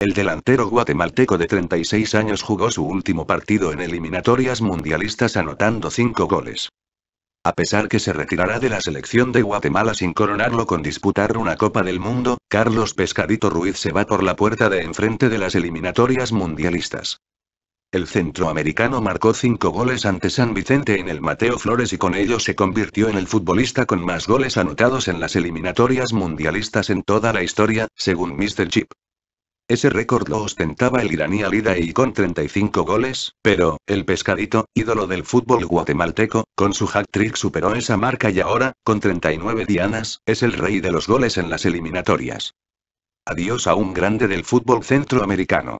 El delantero guatemalteco de 36 años jugó su último partido en eliminatorias mundialistas anotando 5 goles. A pesar que se retirará de la selección de Guatemala sin coronarlo con disputar una Copa del Mundo, Carlos Pescadito Ruiz se va por la puerta de enfrente de las eliminatorias mundialistas. El centroamericano marcó 5 goles ante San Vicente en el Mateo Flores y con ello se convirtió en el futbolista con más goles anotados en las eliminatorias mundialistas en toda la historia, según Mr. Chip. Ese récord lo ostentaba el iraní y con 35 goles, pero, el pescadito, ídolo del fútbol guatemalteco, con su hat-trick superó esa marca y ahora, con 39 dianas, es el rey de los goles en las eliminatorias. Adiós a un grande del fútbol centroamericano.